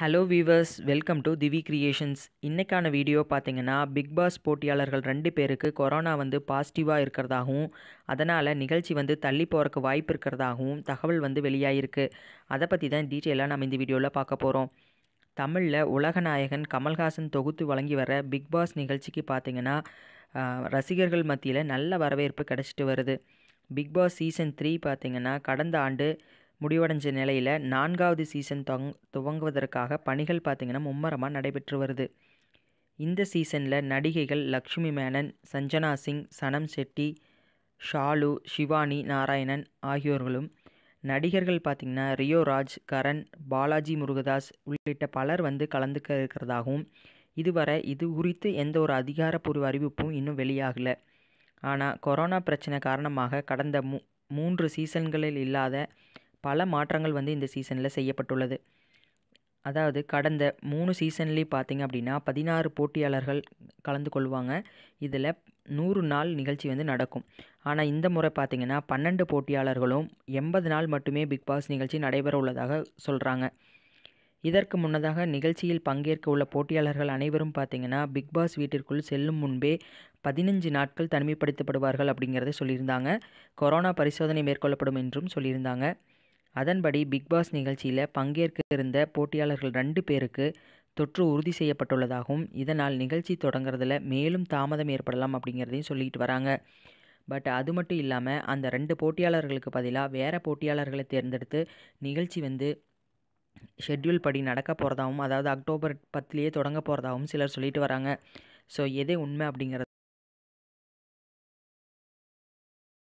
hello viewers welcome to Divi creations இன்றைக்கான video பார்த்தீங்கன்னா Bigg Boss போட்டியாளர்கள் ரெண்டு பேருக்கு கொரோனா வந்து பாசிட்டிவாக இருக்கிறதாகவும் அதனால் நிகழ்ச்சி வந்து தள்ளி போகிறக்கு வாய்ப்பு இருக்கிறதாகவும் தகவல் வந்து வெளியாகிருக்கு அதை பற்றி தான் டீட்டெயிலாக நம்ம இந்த வீடியோவில் பார்க்க போகிறோம் தமிழில் உலகநாயகன் கமல்ஹாசன் தொகுத்து வழங்கி வர பிக் பாஸ் நிகழ்ச்சிக்கு பார்த்திங்கன்னா ரசிகர்கள் மத்தியில் நல்ல வரவேற்பு கிடச்சிட்டு வருது பிக் பாஸ் சீசன் த்ரீ பார்த்திங்கன்னா கடந்த ஆண்டு முடிவடைஞ்ச நிலையில் நான்காவது சீசன் தொங் துவங்குவதற்காக பணிகள் பார்த்திங்கன்னா மும்மரமாக நடைபெற்று வருது இந்த சீசனில் நடிகைகள் லக்ஷ்மி மேனன் சஞ்சனா சிங் சனம் செட்டி ஷாலு ஷிவானி நாராயணன் ஆகியோர்களும் நடிகர்கள் பார்த்திங்கன்னா ரியோ ராஜ் கரண் பாலாஜி முருகதாஸ் உள்ளிட்ட பலர் வந்து கலந்துக்க இருக்கிறதாகவும் இதுவரை இது குறித்து எந்த ஒரு அதிகாரப்பூர்வ அறிவிப்பும் இன்னும் வெளியாகலை ஆனால் கொரோனா பிரச்சனை காரணமாக கடந்த மூ மூன்று சீசன்களில் இல்லாத பல மாற்றங்கள் வந்து இந்த சீசனில் செய்யப்பட்டுள்ளது அதாவது கடந்த மூணு சீசன்லேயே பார்த்திங்க அப்படின்னா பதினாறு போட்டியாளர்கள் கலந்து கொள்வாங்க இதில் நூறு நாள் நிகழ்ச்சி வந்து நடக்கும் ஆனால் இந்த முறை பார்த்திங்கன்னா பன்னெண்டு போட்டியாளர்களும் எண்பது நாள் மட்டுமே பிக் பாஸ் நிகழ்ச்சி நடைபெற உள்ளதாக சொல்கிறாங்க இதற்கு முன்னதாக நிகழ்ச்சியில் பங்கேற்க உள்ள போட்டியாளர்கள் அனைவரும் பார்த்திங்கன்னா பிக் பாஸ் வீட்டிற்குள் செல்லும் முன்பே பதினஞ்சு நாட்கள் தனிமைப்படுத்தப்படுவார்கள் அப்படிங்கிறத சொல்லியிருந்தாங்க கொரோனா பரிசோதனை மேற்கொள்ளப்படும் என்றும் சொல்லியிருந்தாங்க அதன்படி பிக்பாஸ் நிகழ்ச்சியில் பங்கேற்க இருந்த போட்டியாளர்கள் ரெண்டு பேருக்கு தொற்று உறுதி செய்யப்பட்டுள்ளதாகவும் இதனால் நிகழ்ச்சி தொடங்குறதுல மேலும் தாமதம் ஏற்படலாம் அப்படிங்கிறதையும் சொல்லிக்கிட்டு வராங்க பட் அது மட்டும் இல்லாமல் அந்த ரெண்டு போட்டியாளர்களுக்கு பதிலாக வேறு போட்டியாளர்களை தேர்ந்தெடுத்து நிகழ்ச்சி வந்து ஷெட்யூல் படி நடக்க போகிறதாகவும் அதாவது அக்டோபர் பத்துலேயே தொடங்க போகிறதாகவும் சிலர் சொல்லிட்டு வராங்க ஸோ எதே உண்மை அப்படிங்கிறது